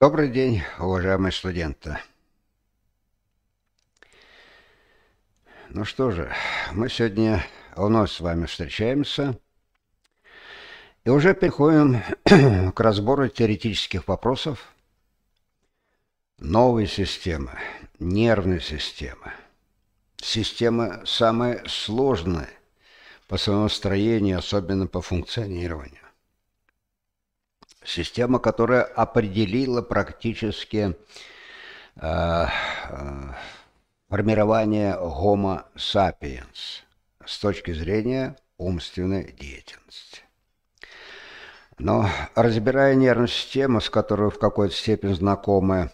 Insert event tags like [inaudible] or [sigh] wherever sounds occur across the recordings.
Добрый день, уважаемые студенты. Ну что же, мы сегодня вновь с вами встречаемся и уже переходим [clears throat] к разбору теоретических вопросов новой системы, нервной системы. Системы самые сложные по своему строению, особенно по функционированию система, которая определила практически э, э, формирование Homo sapiens с точки зрения умственной деятельности. Но разбирая нервную систему, с которой в какой-то степени знакомы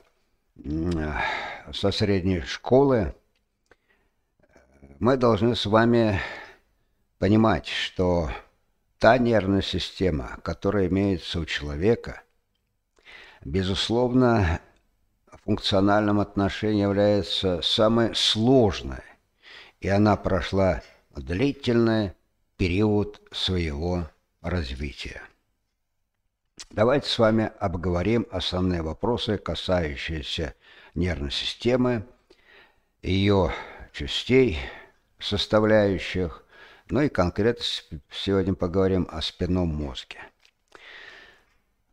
со средней школы, мы должны с вами понимать, что Та нервная система, которая имеется у человека, безусловно, в функциональном отношении является самой сложной, и она прошла длительный период своего развития. Давайте с вами обговорим основные вопросы, касающиеся нервной системы, ее частей, составляющих, ну и конкретно сегодня поговорим о спинном мозге.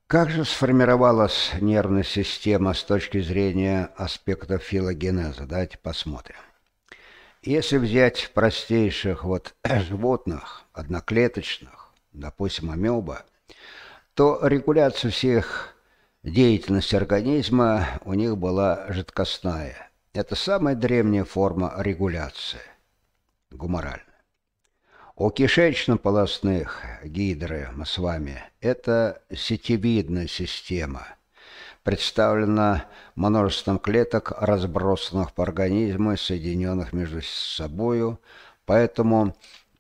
Как же сформировалась нервная система с точки зрения аспектов филогенеза? Давайте посмотрим. Если взять простейших вот [clears throat] животных, одноклеточных, допустим, амеба, то регуляция всех деятельности организма у них была жидкостная. Это самая древняя форма регуляции, гуморальная. У кишечно-полостных гидры мы с вами – это сетевидная система, представлена множеством клеток, разбросанных по организму соединенных между собою, поэтому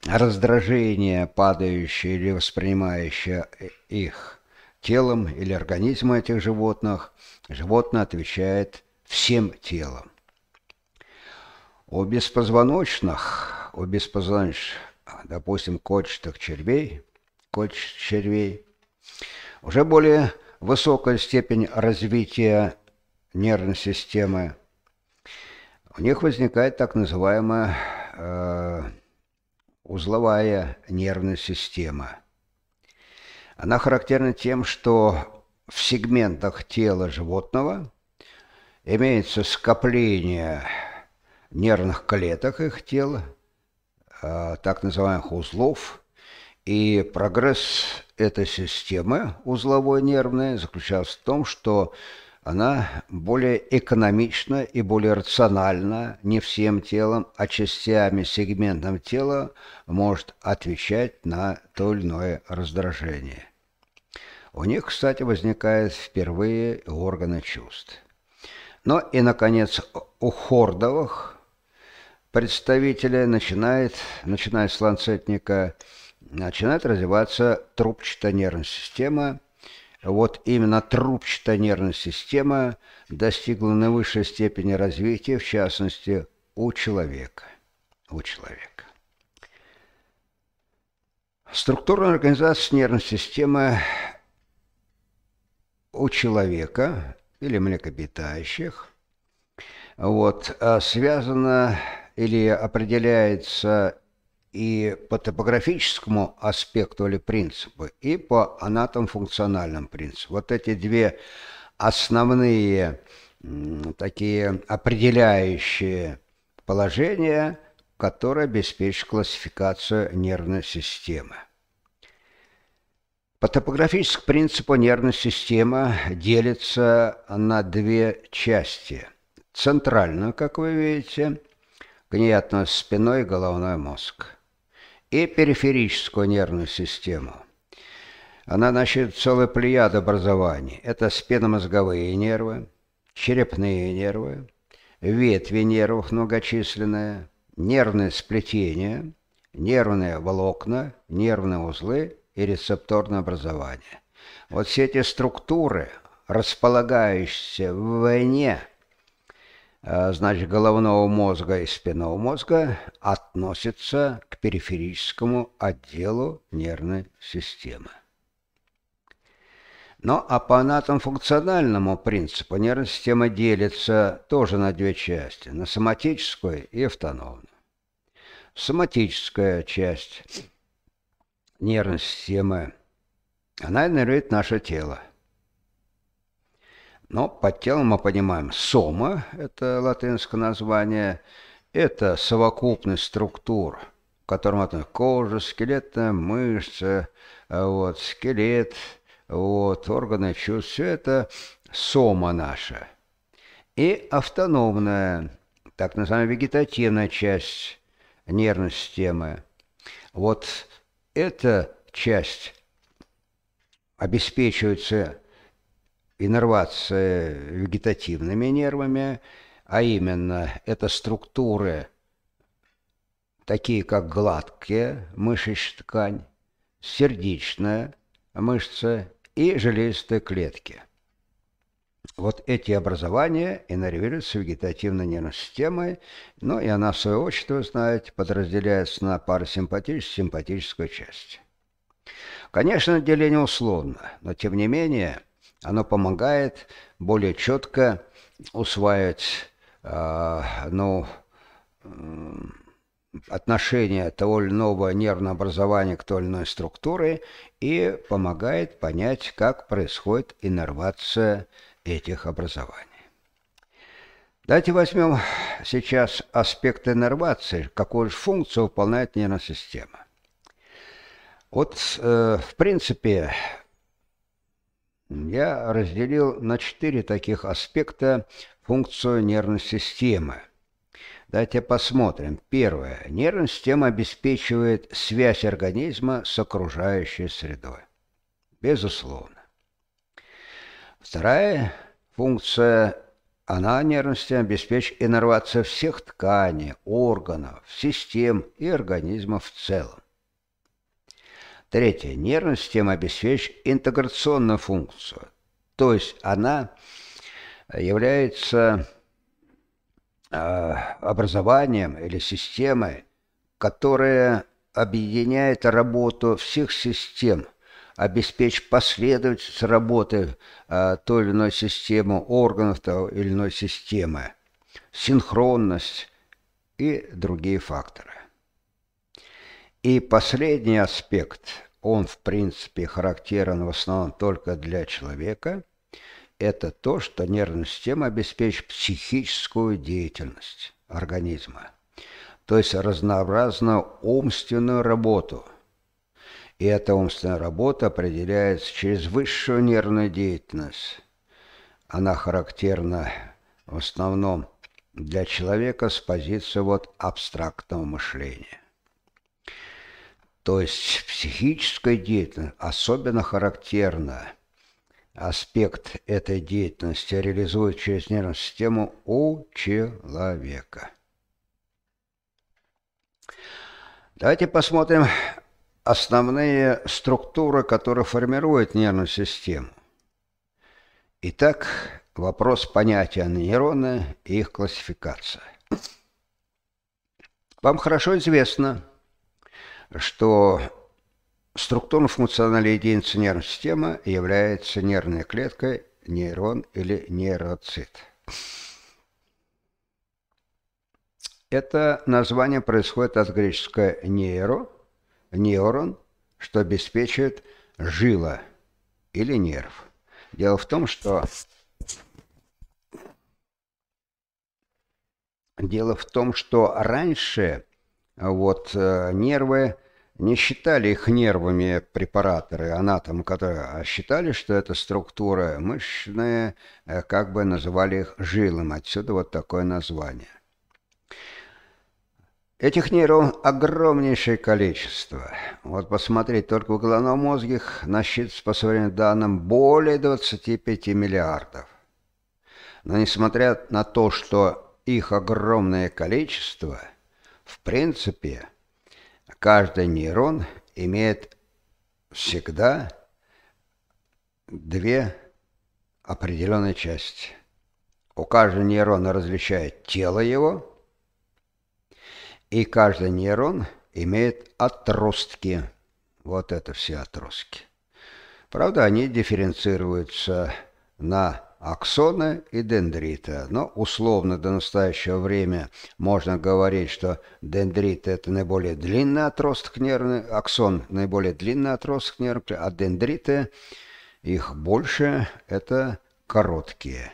раздражение, падающее или воспринимающее их телом или организмом этих животных, животное отвечает всем телом. У беспозвоночных, у беспозвоночных а, допустим, кольчатых червей, кольчатых червей, уже более высокая степень развития нервной системы, у них возникает так называемая э, узловая нервная система. Она характерна тем, что в сегментах тела животного имеется скопление нервных клеток их тела, Э, так называемых узлов. И прогресс этой системы узловой нервной заключался в том, что она более экономична и более рациональна, не всем телом, а частями сегментом тела может отвечать на то или иное раздражение. У них, кстати, возникают впервые органы чувств. Но и, наконец, у хордовых – представителя начинает, начиная с ланцетника, начинает развиваться трубчатая нервная система. Вот именно трубчатая нервная система достигла наивысшей степени развития, в частности, у человека. У человека. Структурная организация нервной системы у человека или млекопитающих вот, а связана или определяется и по топографическому аспекту или принципу, и по анатомфункциональному принципам. Вот эти две основные такие определяющие положения, которые обеспечат классификацию нервной системы. По топографическому принципу нервная система делится на две части. Центральную, как вы видите, к ней относят спиной и головной мозг. И периферическую нервную систему. Она насчитывает целый плеяд образований. Это спинномозговые нервы, черепные нервы, ветви нервов многочисленные, нервные сплетения, нервные волокна, нервные узлы и рецепторное образование. Вот все эти структуры, располагающиеся вне Э, значит, головного мозга и спинного мозга относится к периферическому отделу нервной системы. Но а по анатом-функциональному принципу нервная система делится тоже на две части – на соматическую и автономную. Соматическая часть нервной системы, она иннервирует наше тело – но под телом мы понимаем сома, это латинское название, это совокупность структур, к которым относятся кожа, скелетная мышца, э, вот, скелет, вот, органы чувств, все это сома наша. И автономная, так называемая вегетативная часть нервной системы. Вот эта часть обеспечивается иннервация вегетативными нервами, а именно это структуры, такие как гладкие, мышечная ткань, сердечная мышца и железистые клетки. Вот эти образования иннервируются вегетативной нервной системой, ну и она, в свою очередь, вы знаете, подразделяется на парасимпатическую и симпатическую часть. Конечно, деление условно, но тем не менее – оно помогает более четко усваивать э, ну, отношение того или иного нервного образования к той или иной структуре и помогает понять, как происходит иннервация этих образований. Давайте возьмем сейчас аспект иннервации, какую же функцию выполняет нервная система. Вот, э, в принципе, я разделил на четыре таких аспекта функцию нервной системы. Давайте посмотрим. Первое. Нервная система обеспечивает связь организма с окружающей средой. Безусловно. Вторая функция она нервная система обеспечивает иннервацию всех тканей, органов, систем и организма в целом. Третье. Нервная система обеспечит интеграционную функцию. То есть она э, является э, образованием или системой, которая объединяет работу всех систем, обеспечит последовательность работы э, той или иной системы, органов той или иной системы, синхронность и другие факторы. И последний аспект, он в принципе характерен в основном только для человека, это то, что нервная система обеспечит психическую деятельность организма, то есть разнообразную умственную работу. И эта умственная работа определяется через высшую нервную деятельность. Она характерна в основном для человека с позиции вот абстрактного мышления. То есть психическая деятельность особенно характерна. Аспект этой деятельности реализует через нервную систему у человека. Давайте посмотрим основные структуры, которые формируют нервную систему. Итак, вопрос понятия нейрона и их классификация. Вам хорошо известно, что структурно-функциональной единицей нервной системы является нервная клетка, нейрон или нейроцит. Это название происходит от греческого нейро, нейрон, что обеспечивает жила или нерв. Дело в том, что дело в том, что раньше вот э, нервы не считали их нервами препараторы, анатомы, которые а считали, что это структура мышечные, э, как бы называли их жилом. Отсюда вот такое название. Этих нейронов огромнейшее количество. Вот посмотреть, только в головном мозге насчитывается по современным данным более 25 миллиардов. Но несмотря на то, что их огромное количество, в принципе, каждый нейрон имеет всегда две определенные части. У каждого нейрона различает тело его, и каждый нейрон имеет отростки. Вот это все отростки. Правда, они дифференцируются на аксона и дендрита. Но условно до настоящего времени можно говорить, что дендрит – это наиболее длинный отросток нервный, аксон – наиболее длинный отросток нервный, а дендриты, их больше, это короткие.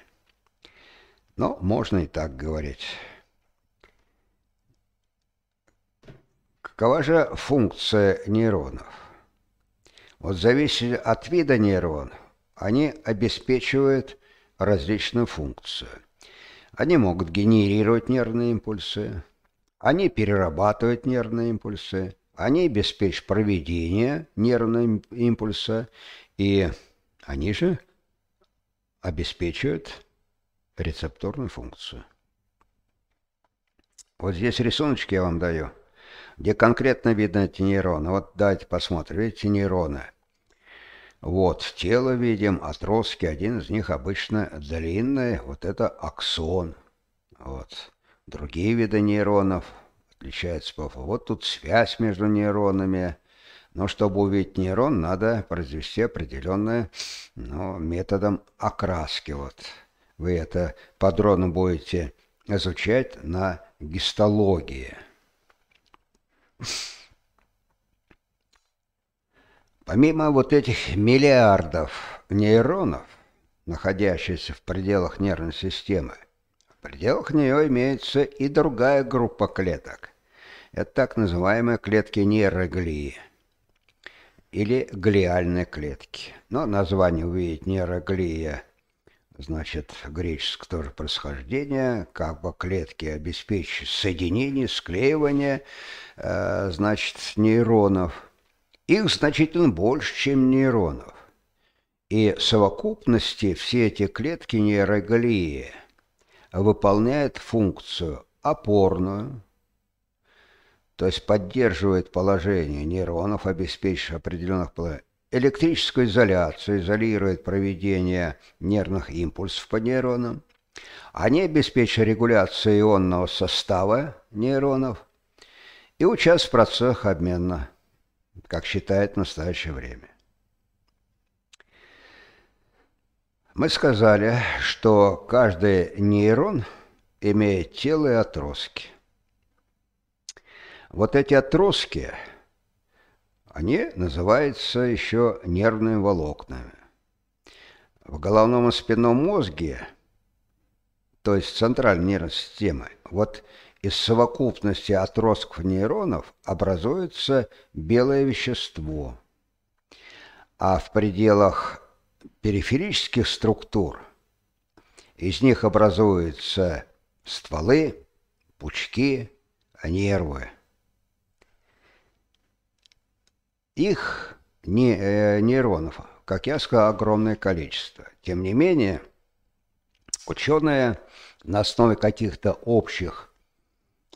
Но можно и так говорить. Какова же функция нейронов? Вот зависит от вида нейронов, они обеспечивают различную функцию. Они могут генерировать нервные импульсы, они перерабатывают нервные импульсы, они обеспечивают проведение нервного импульса, и они же обеспечивают рецепторную функцию. Вот здесь рисуночки я вам даю, где конкретно видно эти нейроны. Вот давайте посмотрим, видите нейроны – вот, тело видим, отростки, один из них обычно длинный, вот это аксон. Вот, другие виды нейронов отличаются по... Вот тут связь между нейронами. Но чтобы увидеть нейрон, надо произвести определенное, ну, методом окраски. Вот вы это подробно будете изучать на гистологии. Помимо вот этих миллиардов нейронов, находящихся в пределах нервной системы, в пределах нее имеется и другая группа клеток. Это так называемые клетки нейроглии или глиальные клетки. Но название увидеть нейроглия, значит, греческое тоже происхождение, как бы клетки обеспечивают соединение, склеивание, э, значит, нейронов – их значительно больше, чем нейронов. И в совокупности все эти клетки нейроглии выполняют функцию опорную, то есть поддерживает положение нейронов, обеспечивая определенных электрическую изоляцию, изолирует проведение нервных импульсов по нейронам. Они обеспечивают регуляцию ионного состава нейронов и участвуют в процессах обмена как считает в настоящее время. Мы сказали, что каждый нейрон имеет тело и отростки. Вот эти отростки, они называются еще нервными волокнами. В головном и спинном мозге, то есть центральной нервной системы, вот из совокупности отростков нейронов образуется белое вещество. А в пределах периферических структур из них образуются стволы, пучки, нервы. Их не, э, нейронов, как я сказал, огромное количество. Тем не менее, ученые на основе каких-то общих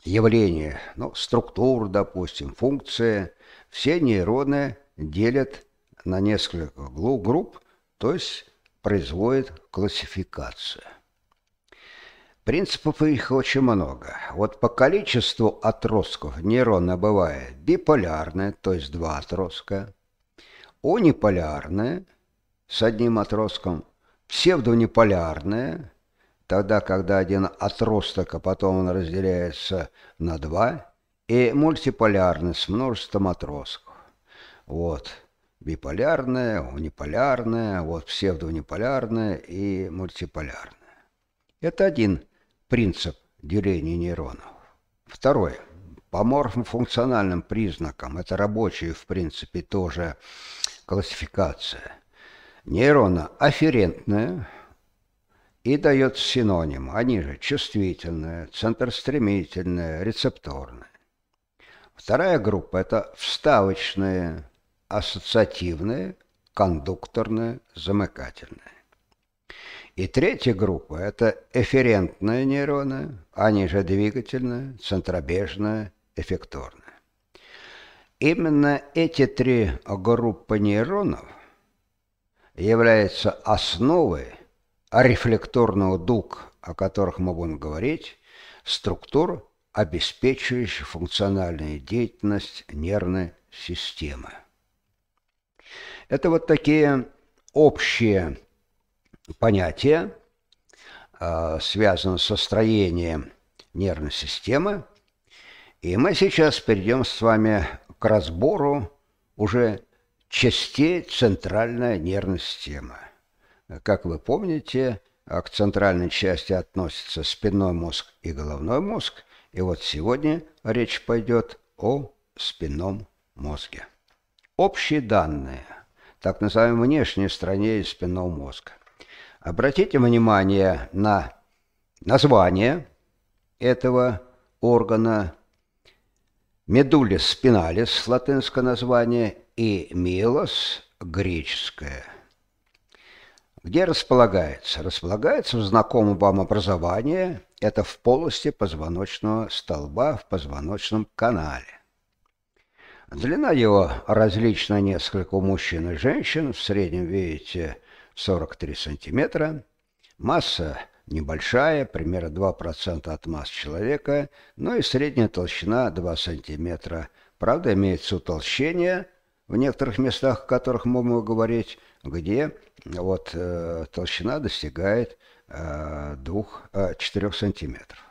явление, ну, структур, допустим, функция все нейроны делят на несколько групп, то есть производят классификацию. Принципов их очень много. Вот по количеству отростков нейрона бывает биполярное, то есть два отростка, униполярное с одним отростком, псевдониполярное тогда, когда один отросток, а потом он разделяется на два, и мультиполярность, множеством отростков. Вот, биполярная, униполярная, вот псевдоуниполярное и мультиполярная. Это один принцип деления нейронов. Второе. По морфно-функциональным признакам, это рабочая в принципе, тоже классификация. Нейрона афферентная – и дает синоним, они же чувствительные, центростремительные, рецепторные. Вторая группа – это вставочные, ассоциативные, кондукторные, замыкательные. И третья группа – это эферентные нейроны, они же двигательные, центробежные, эффекторные. Именно эти три группы нейронов являются основой а рефлекторного дуг, о которых мы будем говорить, структур, обеспечивающих функциональную деятельность нервной системы. Это вот такие общие понятия, а, связаны со строением нервной системы. И мы сейчас перейдем с вами к разбору уже частей центральной нервной системы. Как вы помните, к центральной части относятся спинной мозг и головной мозг, и вот сегодня речь пойдет о спинном мозге. Общие данные так называемой внешней стороне спинного мозга. Обратите внимание на название этого органа медулис спиналис, латинское название, и милос, греческое – где располагается? Располагается в знакомом вам образовании. Это в полости позвоночного столба в позвоночном канале. Длина его различна несколько у мужчин и женщин. В среднем, видите, 43 сантиметра. Масса небольшая, примерно 2% от масс человека, но ну и средняя толщина 2 сантиметра. Правда, имеется утолщение в некоторых местах, о которых мы будем говорить, где вот э, толщина достигает э, 2-4 э, сантиметров.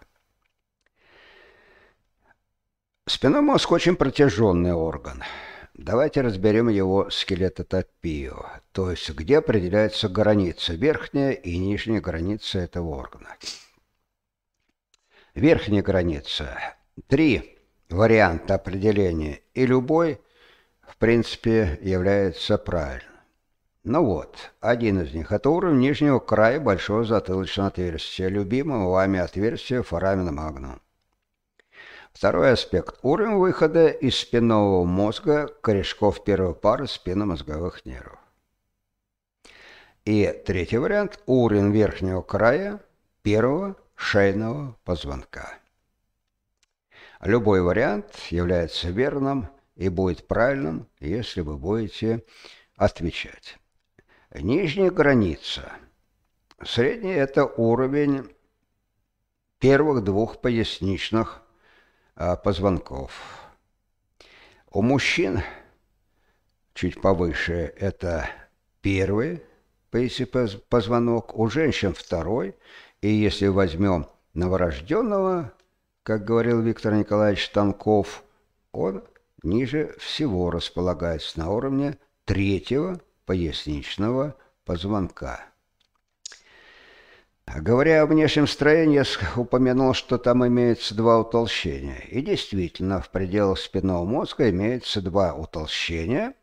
Спинной мозг очень протяженный орган. Давайте разберем его скелетотопию, то есть где определяются границы, верхняя и нижняя границы этого органа. Верхняя граница. Три варианта определения, и любой, в принципе, является правильным. Ну вот, один из них — это уровень нижнего края большого затылочного отверстия, любимого вами отверстия форамина магнум. Второй аспект – уровень выхода из спинного мозга корешков первой пары спинномозговых нервов. И третий вариант – уровень верхнего края первого шейного позвонка. Любой вариант является верным и будет правильным, если вы будете отвечать. Нижняя граница. Средний – это уровень первых двух поясничных а, позвонков. У мужчин чуть повыше – это первый позвонок, у женщин – второй, и если возьмем новорожденного, как говорил Виктор Николаевич Танков, он ниже всего располагается на уровне третьего – поясничного позвонка. А говоря о внешнем строении, я упомянул, что там имеется два утолщения. И действительно, в пределах спинного мозга имеется два утолщения,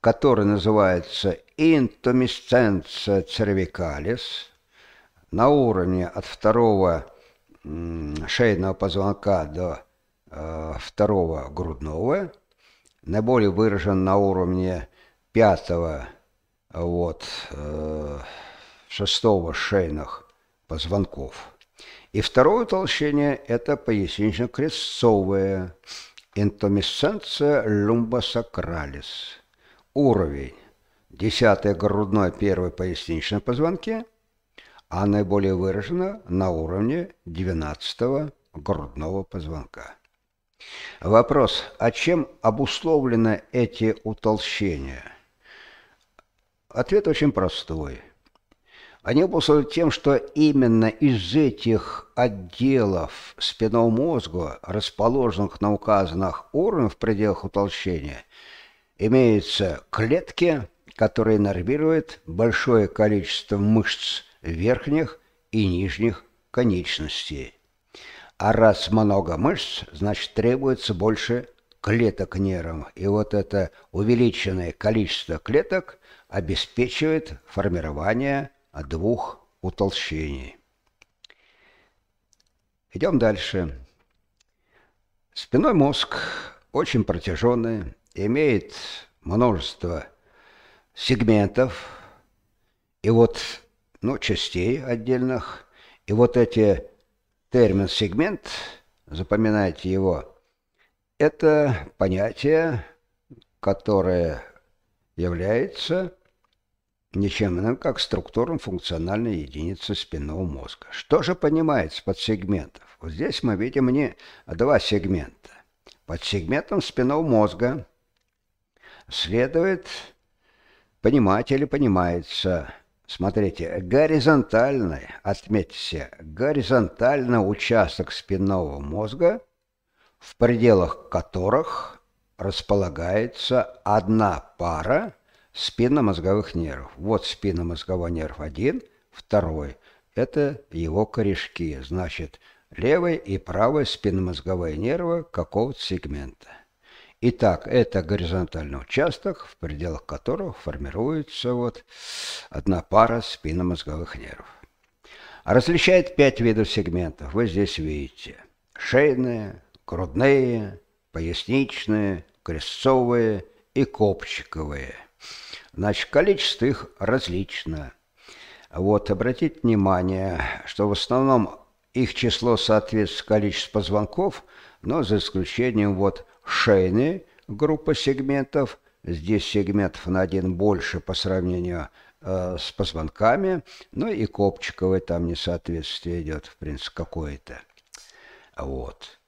которые называются интомисценция цервикалис на уровне от второго шейного позвонка до э, второго грудного, наиболее выражен на уровне пятого, вот, э, шестого шейных позвонков. И второе утолщение – это пояснично-крестцовое, интомисценция люмбосакралис. Уровень – 10 грудной первой поясничной позвонки, а наиболее выражено на уровне 12 грудного позвонка. Вопрос, а чем обусловлены эти утолщения – Ответ очень простой. Они обусловлены тем, что именно из этих отделов спинного мозга, расположенных на указанных уровнях в пределах утолщения, имеются клетки, которые нервируют большое количество мышц верхних и нижних конечностей. А раз много мышц, значит требуется больше клеток нервов. И вот это увеличенное количество клеток обеспечивает формирование двух утолщений. Идем дальше. Спиной мозг очень протяженный, имеет множество сегментов и вот ну, частей отдельных. И вот эти термин сегмент, запоминайте его, это понятие, которое является Ничем иным, как структурам функциональной единицы спинного мозга. Что же понимается под сегментов? Вот здесь мы видим не два сегмента. Под сегментом спинного мозга следует понимать или понимается, смотрите, горизонтальный, отметьте, горизонтально участок спинного мозга, в пределах которых располагается одна пара спинномозговых нервов. Вот спинномозговой нерв один, второй – это его корешки, значит, левый и правый спинномозговые нервы какого-то сегмента. Итак, это горизонтальный участок, в пределах которого формируется вот одна пара спинномозговых нервов. Различает пять видов сегментов. Вы здесь видите. Шейные, грудные, поясничные, крестцовые и копчиковые – Значит, количество их различно. Вот, обратите внимание, что в основном их число соответствует количеству позвонков, но за исключением вот шейны группы сегментов, здесь сегментов на один больше по сравнению э, с позвонками, ну и копчиковой там несоответствие идет, в принципе, какое-то. Вот.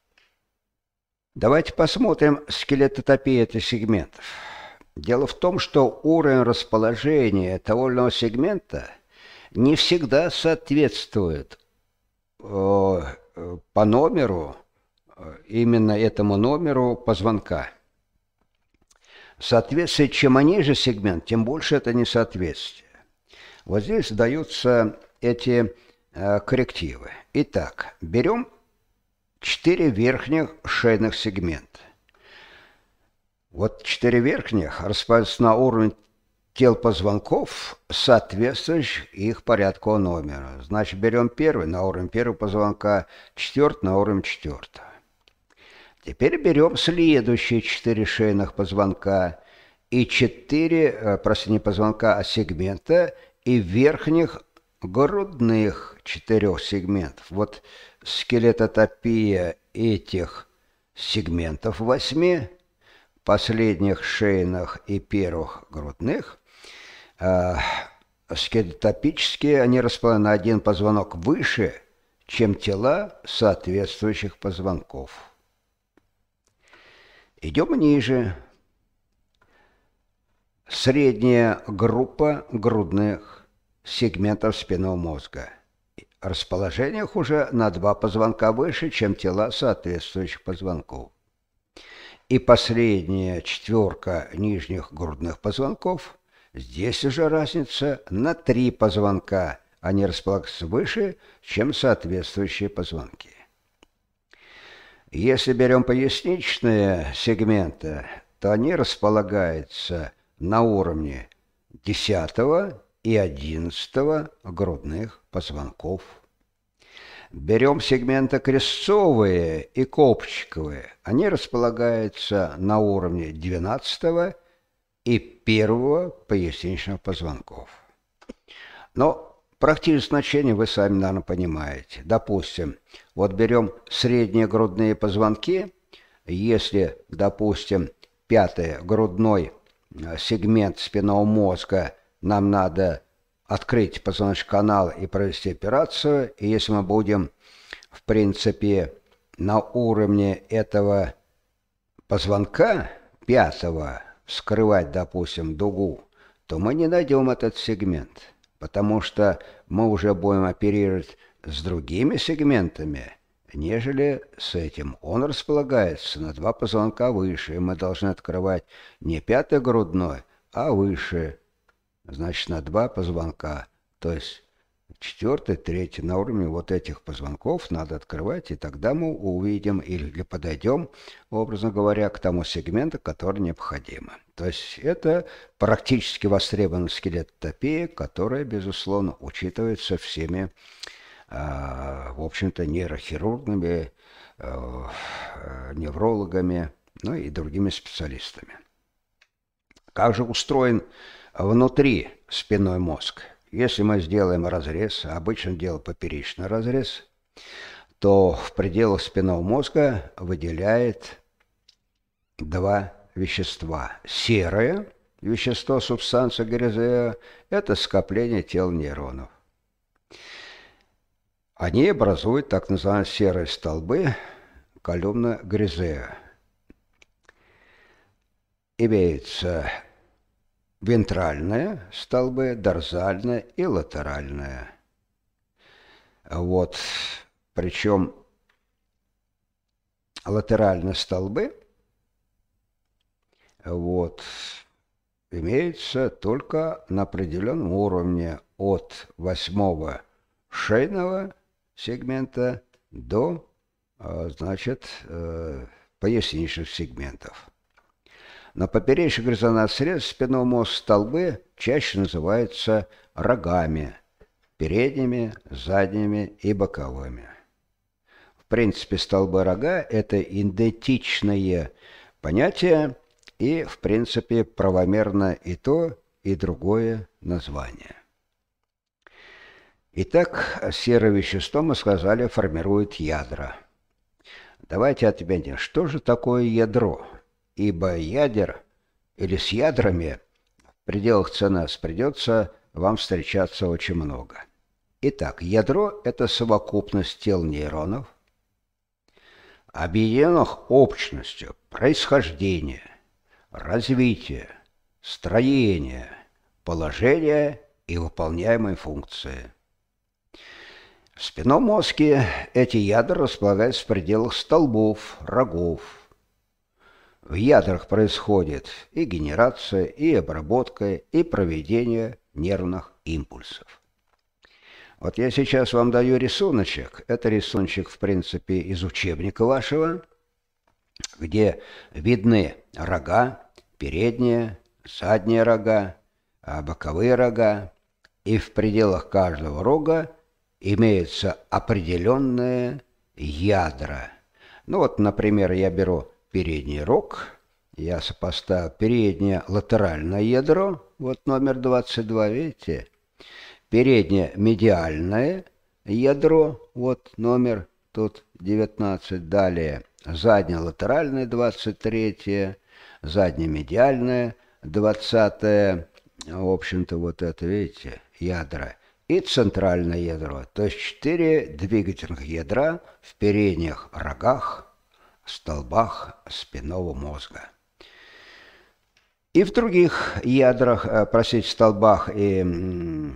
Давайте посмотрим скелетотопии этих сегментов. Дело в том, что уровень расположения товольного сегмента не всегда соответствует э, по номеру, э, именно этому номеру позвонка. Соответствие, чем ниже сегмент, тем больше это несоответствие. Вот здесь даются эти э, коррективы. Итак, берем 4 верхних шейных сегмента. Вот четыре верхних распадаются на уровень тел позвонков, соответствующих их порядку номера. Значит, берем первый на уровень первого позвонка, четвертый на уровень четвертого. Теперь берем следующие четыре шейных позвонка и четыре, э, простите, не позвонка, а сегмента и верхних грудных четырех сегментов. Вот скелетотопия этих сегментов восьми – последних шейных и первых грудных, э, они расположены на один позвонок выше, чем тела соответствующих позвонков. Идем ниже. Средняя группа грудных сегментов спинного мозга. Расположение уже на два позвонка выше, чем тела соответствующих позвонков и последняя четверка нижних грудных позвонков, здесь уже разница на три позвонка, они располагаются выше, чем соответствующие позвонки. Если берем поясничные сегменты, то они располагаются на уровне 10 и 11 грудных позвонков Берем сегменты крестцовые и копчиковые. Они располагаются на уровне 12 и 1 поясничных позвонков. Но практическое значение вы сами, наверное, понимаете. Допустим, вот берем средние грудные позвонки. Если, допустим, пятый грудной э, сегмент спинного мозга нам надо открыть позвоночный канал и провести операцию. И если мы будем, в принципе, на уровне этого позвонка пятого вскрывать, допустим, дугу, то мы не найдем этот сегмент, потому что мы уже будем оперировать с другими сегментами, нежели с этим. Он располагается на два позвонка выше, и мы должны открывать не пятый грудной, а выше значит, на два позвонка, то есть четвертый, третий, на уровне вот этих позвонков надо открывать, и тогда мы увидим или подойдем, образно говоря, к тому сегменту, который необходимо. То есть это практически востребована скелетотопия, которая, безусловно, учитывается всеми, а, в общем-то, нейрохирургами, э, э, неврологами, ну и другими специалистами. Как же устроен Внутри спиной мозг. Если мы сделаем разрез, обычно делаем поперечный разрез, то в пределах спинного мозга выделяет два вещества. Серое вещество, субстанция гризея — это скопление тел нейронов. Они образуют так называемые серые столбы колюмна гризея. Имеется вентральная столбы, дорзальная и латеральная. Вот, причем латеральные столбы, вот, имеются только на определенном уровне от восьмого шейного сегмента до, а, значит, э, поясничных сегментов. На поперечных резонанс-средств спинного мозга столбы чаще называются рогами, передними, задними и боковыми. В принципе, столбы рога – это идентичные понятия и, в принципе, правомерно и то, и другое название. Итак, серое вещество, мы сказали, формирует ядра. Давайте отметим, что же такое ядро – ибо ядер или с ядрами в пределах ЦНС придется вам встречаться очень много. Итак, ядро – это совокупность тел нейронов, объединенных общностью происхождения, развития, строения, положения и выполняемой функции. В спинном мозге эти ядра располагаются в пределах столбов, рогов, в ядрах происходит и генерация, и обработка, и проведение нервных импульсов. Вот я сейчас вам даю рисуночек. Это рисуночек, в принципе, из учебника вашего, где видны рога, передние, задние рога, а боковые рога. И в пределах каждого рога имеются определенные ядра. Ну вот, например, я беру передний рог. Я сопоставил переднее латеральное ядро, вот номер 22, видите? Переднее медиальное ядро, вот номер тут 19. Далее заднее латеральное 23, заднее медиальное 20. В общем-то, вот это, видите, ядра и центральное ядро, то есть четыре двигательных ядра в передних рогах столбах спинного мозга. И в других ядрах, э, простите, столбах и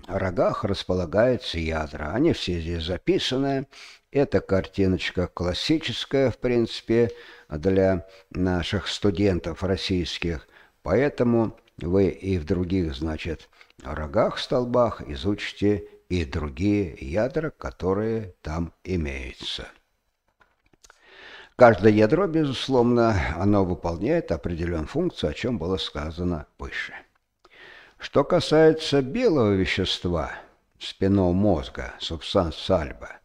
рогах располагаются ядра. Они все здесь записаны. Эта картиночка классическая, в принципе, для наших студентов российских. Поэтому вы и в других, значит, рогах, столбах изучите и другие ядра, которые там имеются. Каждое ядро, безусловно, оно выполняет определенную функцию, о чем было сказано выше. Что касается белого вещества, спинного мозга, субстанс альба,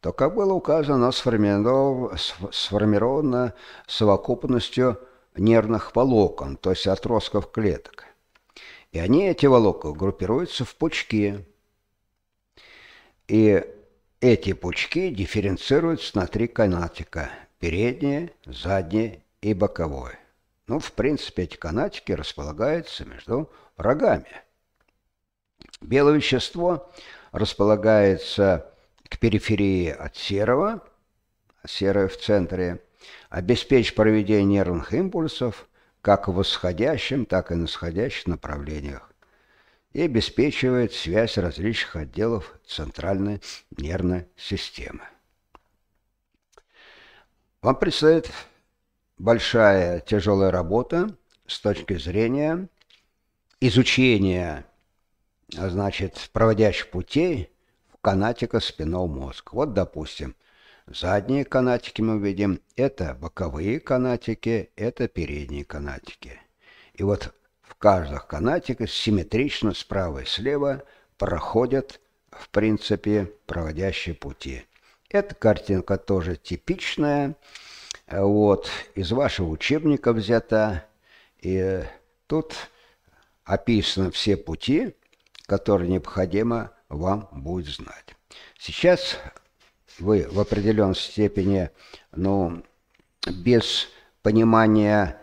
то, как было указано, сформировано совокупностью нервных волокон, то есть отростков клеток. И они, эти волокна, группируются в пучки. И эти пучки дифференцируются на три канатика – переднее, заднее и боковое. Ну, в принципе, эти канатики располагаются между рогами. Белое вещество располагается к периферии от серого, серое в центре, обеспечить проведение нервных импульсов как в восходящем, так и на сходящих направлениях и обеспечивает связь различных отделов центральной нервной системы. Вам предстоит большая тяжелая работа с точки зрения изучения, а значит, проводящих путей в канатика спинного мозга. Вот, допустим, задние канатики мы видим, это боковые канатики, это передние канатики. И вот в каждом канатике симметрично справа и слева проходят, в принципе, проводящие пути – эта картинка тоже типичная, э, вот, из вашего учебника взята. И тут описаны все пути, которые необходимо вам будет знать. Сейчас вы в определенной степени, ну, без понимания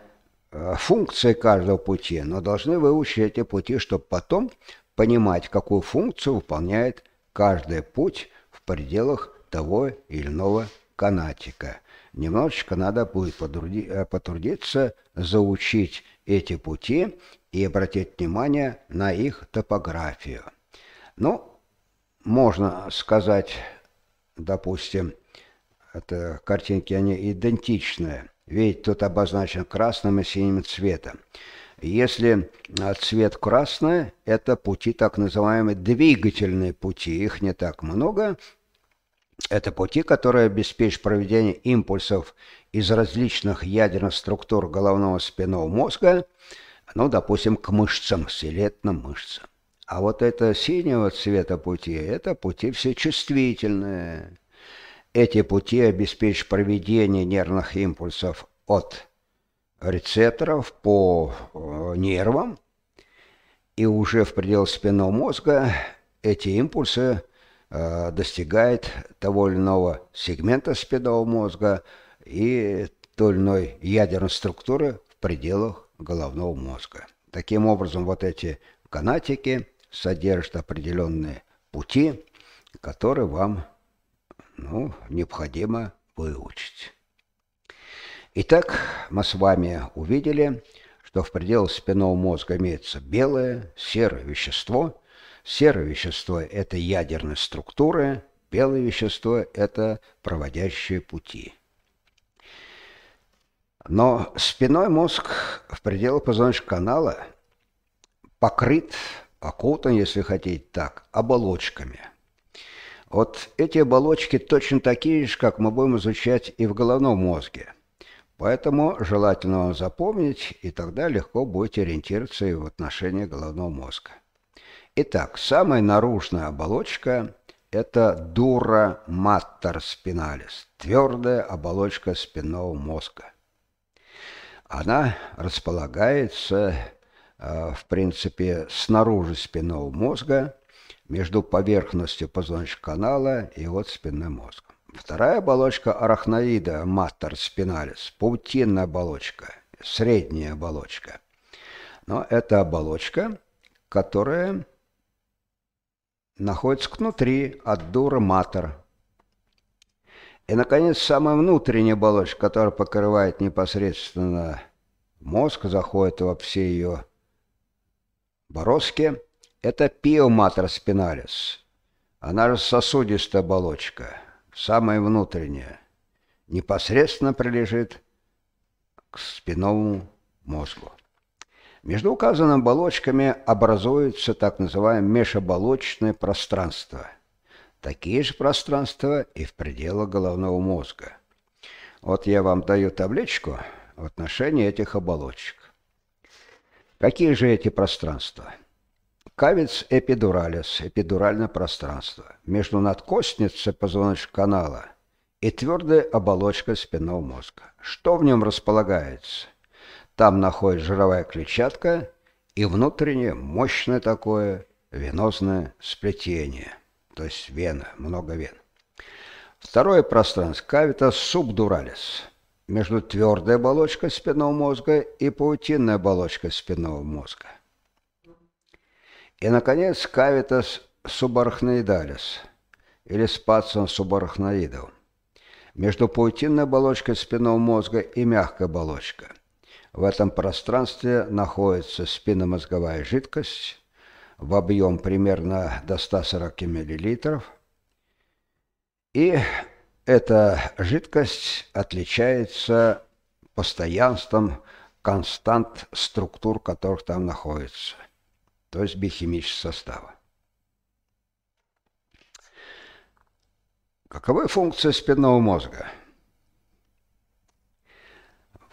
э, функции каждого пути, но должны выучить эти пути, чтобы потом понимать, какую функцию выполняет каждый путь в пределах того или иного канатика. Немножечко надо будет э, потрудиться заучить эти пути и обратить внимание на их топографию. Ну, можно сказать, допустим, это картинки, они идентичные. Ведь тут обозначен красным и синим цветом. Если э, цвет красный, это пути так называемые двигательные пути. Их не так много, это пути, которые обеспечат проведение импульсов из различных ядерных структур головного спинного мозга, ну, допустим, к мышцам, скелетным мышцам. А вот это синего цвета пути – это пути все чувствительные. Эти пути обеспечат проведение нервных импульсов от рецепторов по э, нервам, и уже в пределах спинного мозга эти импульсы – Э, достигает того или иного сегмента спинного мозга и той или иной ядерной структуры в пределах головного мозга. Таким образом, вот эти канатики содержат определенные пути, которые вам ну, необходимо выучить. Итак, мы с вами увидели, что в пределах спинного мозга имеется белое, серое вещество – Серое вещество – это ядерные структуры, белое вещество – это проводящие пути. Но спиной мозг в пределах позвоночного канала покрыт, окутан, если хотите так, оболочками. Вот эти оболочки точно такие же, как мы будем изучать и в головном мозге. Поэтому желательно запомнить, и тогда легко будете ориентироваться и в отношении головного мозга. Итак, самая наружная оболочка – это дура маттер спиналис, твердая оболочка спинного мозга. Она располагается, э, в принципе, снаружи спинного мозга, между поверхностью позвоночного канала и вот спинным мозгом. Вторая оболочка арахноида маттер спиналис, паутинная оболочка, средняя оболочка. Но это оболочка, которая находится кнутри от дура матер. И, наконец, самая внутренняя оболочка, которая покрывает непосредственно мозг, заходит во все ее бороздки, это пиоматер спиналис. Она же сосудистая оболочка, самая внутренняя, непосредственно прилежит к спинному мозгу. Между указанными оболочками образуется так называемое межоболочное пространство. Такие же пространства и в пределах головного мозга. Вот я вам даю табличку в отношении этих оболочек. Какие же эти пространства? Кавец эпидуралис, эпидуральное пространство, между надкостницей позвоночного канала и твердой оболочкой спинного мозга. Что в нем располагается? Там находится жировая клетчатка и внутреннее мощное такое венозное сплетение, то есть вена, много вен. Второе пространство – кавитас субдуралис, между твердой оболочкой спинного мозга и паутинной оболочкой спинного мозга. И, наконец, кавитас субарахноидалис, или спацион субарахноидов, между паутинной оболочкой спинного мозга и мягкой оболочкой. В этом пространстве находится спинномозговая жидкость в объем примерно до 140 мл. И эта жидкость отличается постоянством констант структур, которых там находится, то есть биохимического состава. Каковы функции спинного мозга?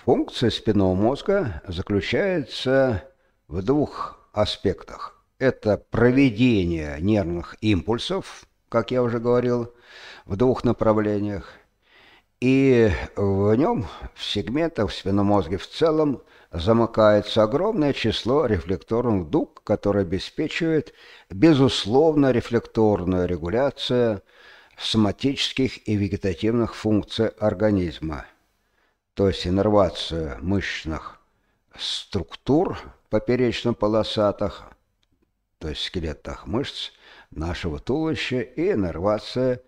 Функция спинного мозга заключается в двух аспектах. Это проведение нервных импульсов, как я уже говорил, в двух направлениях. И в нем, в сегментах, в спинном мозге в целом, замыкается огромное число рефлекторных дуг, которые обеспечивают безусловно рефлекторную регуляцию соматических и вегетативных функций организма – то есть иннервацию мышечных структур поперечно-полосатых, то есть скелетных мышц нашего туловища и иннервация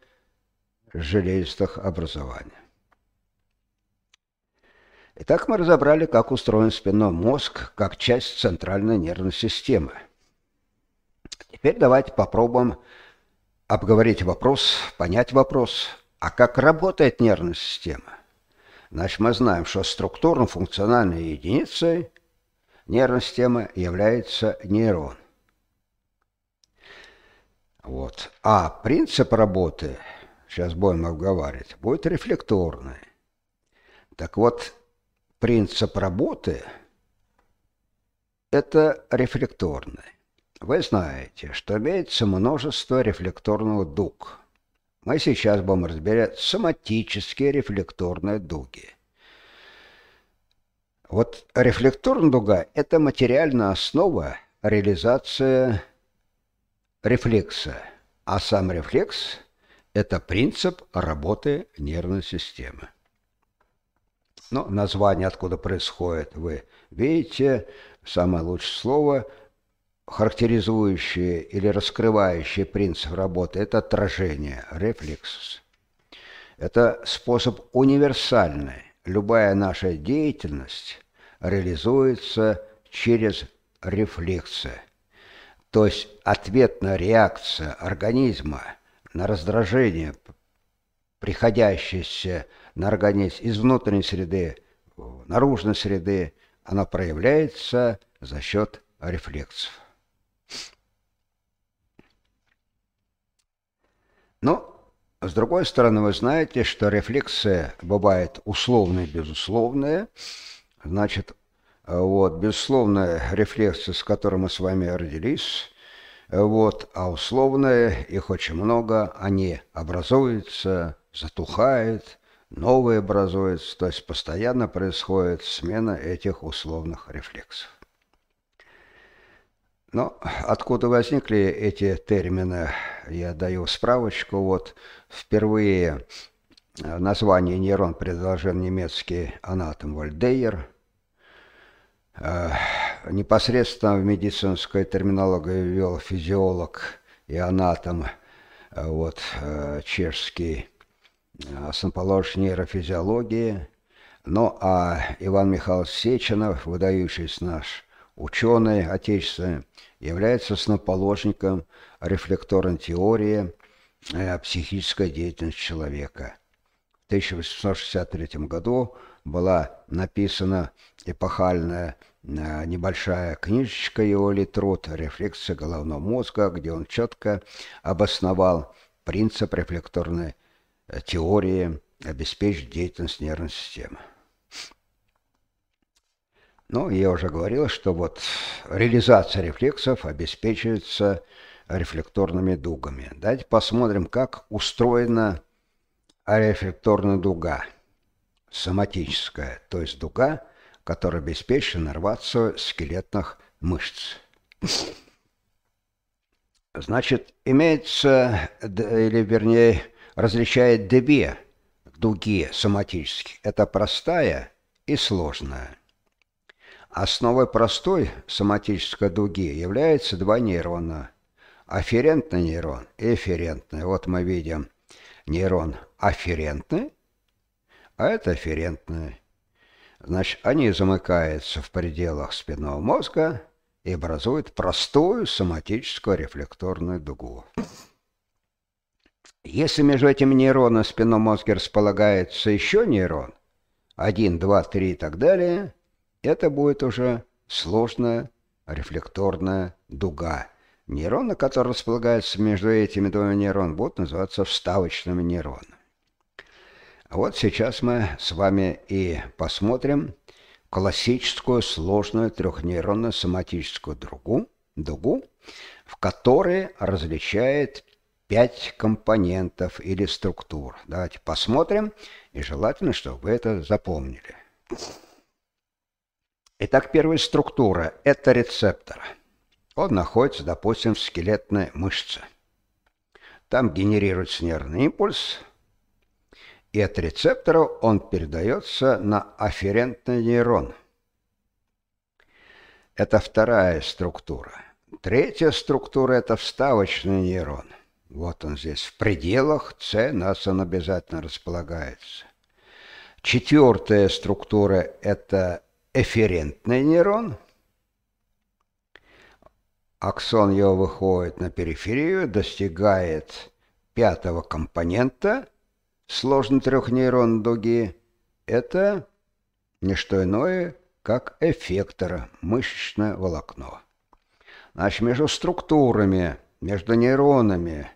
железистых образований. Итак, мы разобрали, как устроен спинной мозг как часть центральной нервной системы. Теперь давайте попробуем обговорить вопрос, понять вопрос, а как работает нервная система – Значит, мы знаем, что структурно-функциональной единицей нервной системы является нейрон. Вот. А принцип работы, сейчас будем обговаривать, будет рефлекторный. Так вот, принцип работы – это рефлекторный. Вы знаете, что имеется множество рефлекторных дуг – мы сейчас будем разбирать соматические рефлекторные дуги. Вот рефлекторная дуга – это материальная основа реализации рефлекса, а сам рефлекс – это принцип работы нервной системы. Но ну, название, откуда происходит, вы видите. Самое лучшее слово – характеризующие или раскрывающие принцип работы – это отражение, рефлекс. Это способ универсальный. Любая наша деятельность реализуется через рефлексы, то есть ответная реакция организма на раздражение, приходящееся на организм из внутренней среды, наружной среды, она проявляется за счет рефлексов. Но, ну, с другой стороны, вы знаете, что рефлексия бывает условная и безусловная. Значит, э, вот, безусловная рефлексия, с которой мы с вами родились, э, вот, а условная их очень много, они образуются, затухают, новые образуются, то есть постоянно происходит смена этих условных рефлексов. Но откуда возникли эти термины, я даю справочку. Вот впервые э, название нейрон предложил немецкий анатом Вальдейер. Э, непосредственно в медицинской терминологии ввел физиолог и анатом э, вот, чешский основоположник нейрофизиологии. Ну а Иван Михайлович Сеченов, выдающийся наш ученый отечественный, является основоположником рефлекторной теории э, психической деятельности человека. В 1863 году была написана эпохальная э, небольшая книжечка его «Литруд. рефлексия головного мозга», где он четко обосновал принцип рефлекторной э, теории обеспечить деятельность нервной системы. Ну, я уже говорил, что вот реализация рефлексов обеспечивается рефлекторными дугами. Давайте посмотрим, как устроена рефлекторная дуга, соматическая, то есть дуга, которая обеспечена рвацию скелетных мышц. Значит, имеется, или вернее, различает две дуги соматических. Это простая и сложная. Основой простой соматической дуги является два нейрона. Афферентный нейрон и эферентный. Вот мы видим нейрон афферентный, а это афферентный. Значит, они замыкаются в пределах спинного мозга и образуют простую соматическую рефлекторную дугу. Если между этими нейронами в спинном мозге располагается еще нейрон, 1, 2, 3 и так далее, это будет уже сложная рефлекторная дуга. Нейроны, которые располагаются между этими двумя нейронами, будут называться вставочными нейронами. вот сейчас мы с вами и посмотрим классическую сложную трехнейронную соматическую другу, дугу в которой различает пять компонентов или структур. Давайте посмотрим, и желательно, чтобы вы это запомнили. Итак, первая структура – это рецептор. Он находится, допустим, в скелетной мышце. Там генерируется нервный импульс, и от рецептора он передается на афферентный нейрон. Это вторая структура. Третья структура – это вставочный нейрон. Вот он здесь, в пределах С нас он обязательно располагается. Четвертая структура – это эферентный нейрон. Аксон его выходит на периферию, достигает пятого компонента сложной трехнейронной дуги. Это не что иное, как эффектор, мышечное волокно. Значит, между структурами, между нейронами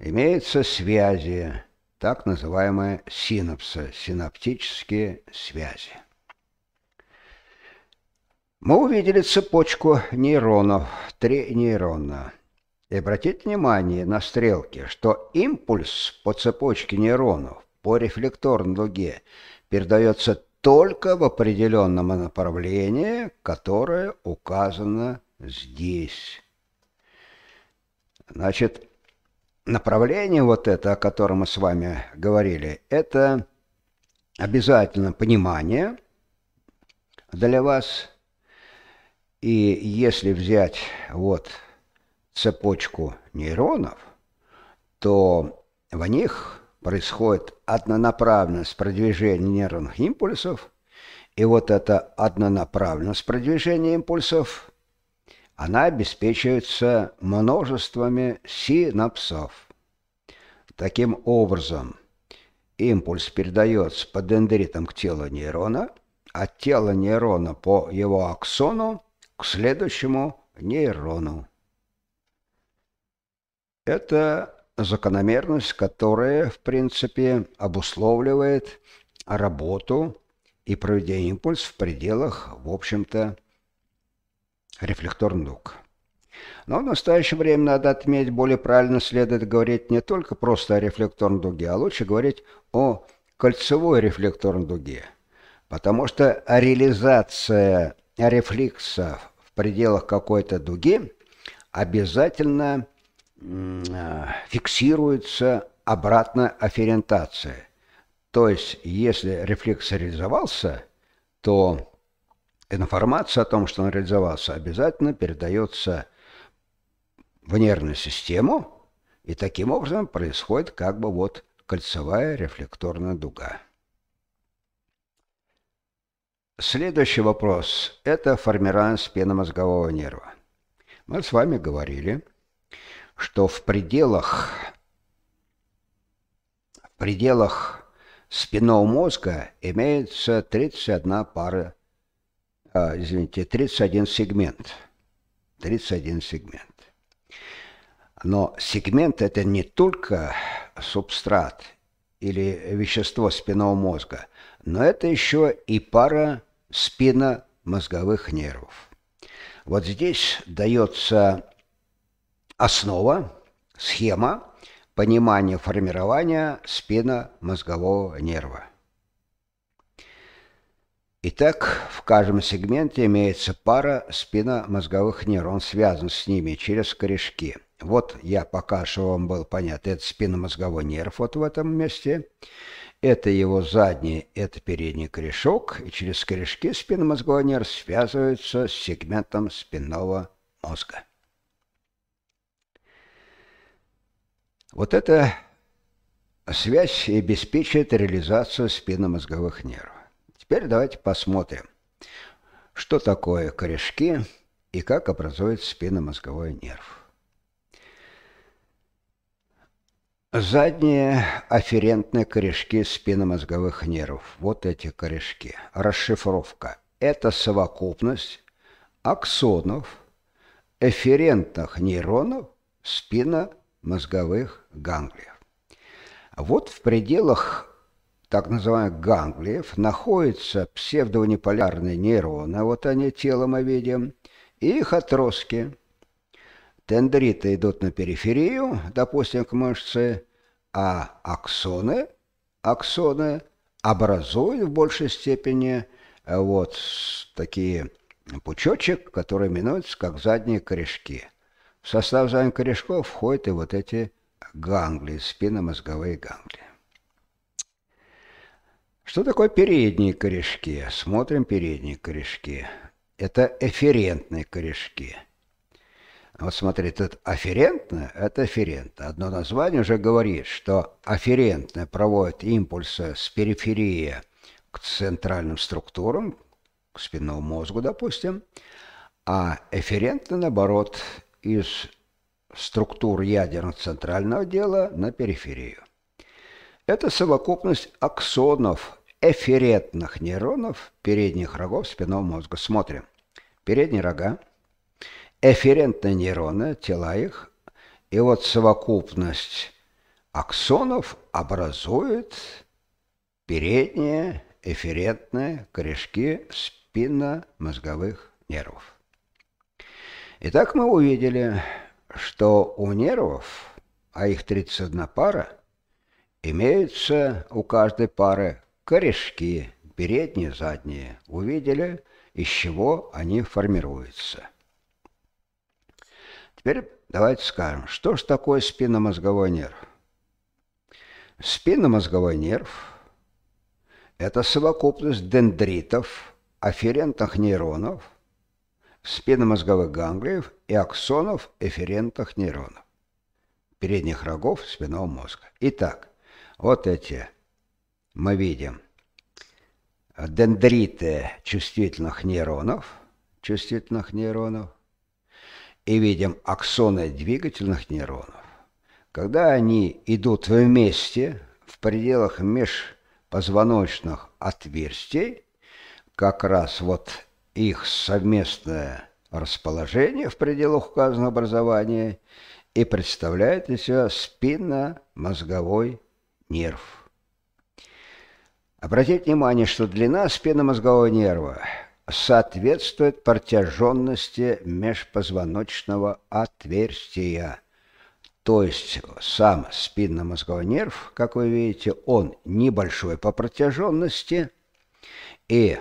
имеются связи, так называемые синапсы, синаптические связи. Мы увидели цепочку нейронов, три нейрона. И обратите внимание на стрелки, что импульс по цепочке нейронов по рефлекторной дуге передается только в определенном направлении, которое указано здесь. Значит, направление вот это, о котором мы с вами говорили, это обязательно понимание для вас – и если взять вот цепочку нейронов, то в них происходит однонаправленность продвижения нервных импульсов, и вот эта однонаправленность продвижения импульсов, она обеспечивается множествами синапсов. Таким образом, импульс передается по дендритам к телу нейрона, от тела нейрона по его аксону, к следующему нейрону. Это закономерность, которая, в принципе, обусловливает работу и проведение импульс в пределах, в общем-то, рефлекторных Но в настоящее время надо отметить, более правильно следует говорить не только просто о рефлекторной дуге, а лучше говорить о кольцевой рефлекторной дуге. Потому что реализация рефлекса в пределах какой-то дуги обязательно а, фиксируется обратная афферентация. То есть, если рефлекс реализовался, то информация о том, что он реализовался, обязательно передается в нервную систему, и таким образом происходит как бы вот кольцевая рефлекторная дуга. Следующий вопрос – это формирование спинномозгового нерва. Мы с вами говорили, что в пределах, в пределах спинного мозга имеется 31 пара, а, извините, 31 сегмент. 31 сегмент. Но сегмент – это не только субстрат или вещество спинного мозга, но это еще и пара спина мозговых нервов. Вот здесь дается основа, схема понимания формирования спина мозгового нерва. Итак, в каждом сегменте имеется пара спинномозговых нервов. Он связан с ними через корешки. Вот я пока что вам был понятно, это спинномозговой нерв вот в этом месте. Это его задний, это передний корешок, и через корешки спинномозговой нерв связываются с сегментом спинного мозга. Вот эта связь обеспечивает реализацию спинномозговых нервов. Теперь давайте посмотрим, что такое корешки и как образует спинномозговой нерв. Задние афферентные корешки спинномозговых нервов. Вот эти корешки. Расшифровка. Это совокупность аксонов, эферентных нейронов спинномозговых ганглиев. Вот в пределах так называемых ганглиев находятся псевдовнеполярные нейроны, вот они телом мы видим, и их отростки – Дендриты идут на периферию, допустим, к мышце, а аксоны, аксоны образуют в большей степени э, вот такие пучочек, которые минуются как задние корешки. В состав задних корешков входят и вот эти гангли спинномозговые гангли. Что такое передние корешки? Смотрим передние корешки. Это эферентные корешки – вот смотри, тут афферентное – это афферентно. Одно название уже говорит, что афферентное проводит импульсы с периферии к центральным структурам, к спинному мозгу, допустим, а эфферентное, наоборот, из структур ядерного центрального дела на периферию. Это совокупность аксонов эфирентных нейронов передних рогов спинного мозга. Смотрим. Передние рога Эфферентные нейроны, тела их, и вот совокупность аксонов образует передние эфферентные корешки спинномозговых нервов. Итак, мы увидели, что у нервов, а их 31 пара, имеются у каждой пары корешки, передние, задние. Увидели, из чего они формируются – Теперь давайте скажем, что же такое спинномозговой нерв? Спинномозговой нерв – это совокупность дендритов, афферентных нейронов, спинномозговых ганглиев и аксонов эферентных нейронов, передних рогов спинного мозга. Итак, вот эти мы видим дендриты чувствительных нейронов, чувствительных нейронов, и видим аксоны двигательных нейронов. Когда они идут вместе в пределах межпозвоночных отверстий, как раз вот их совместное расположение в пределах указанного образования и представляет из себя спинномозговой нерв. Обратите внимание, что длина спинномозгового нерва соответствует протяженности межпозвоночного отверстия. То есть сам спинномозговой нерв, как вы видите, он небольшой по протяженности. И